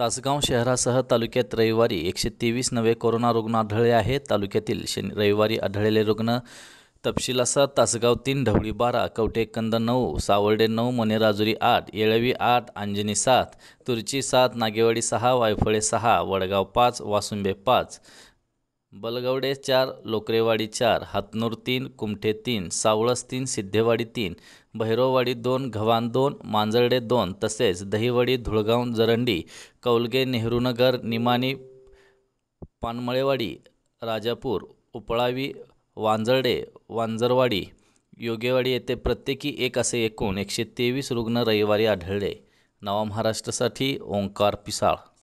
तासगाव शहरासह तालुक्यात रविवारी एकशे तेवीस नवे कोरोना रुग्ण आढळले आहेत तालुक्यातील शनि रविवारी आढळलेले रुग्ण तपशिलासह तासगाव तीन ढवळी बारा कवटेकंद नऊ सावर्डे नऊ मनेराजुरी आठ येळवी आठ अंजनी सात तुरची सात नागेवाडी सहा वायफळे सहा वडगाव पाच वासुंबे पाच बलगवडे चार लोकरेवाडी चार हातनूर तीन कुमठे तीन सावळस तीन सिद्धेवाडी तीन भैरववाडी दोन घवान दोन मांजरडे दोन तसेच दहिवडी धुळगाव जरंडी कौलगे नेहरूनगर निमाणी पानमळेवाडी राजापूर उपळावी वांजरडे वांजरवाडी योगेवाडी येथे प्रत्येकी एक असे एकूण एकशे तेवीस रुग्ण रविवारी आढळले नवा महाराष्ट्रासाठी ओंकार पिसाळ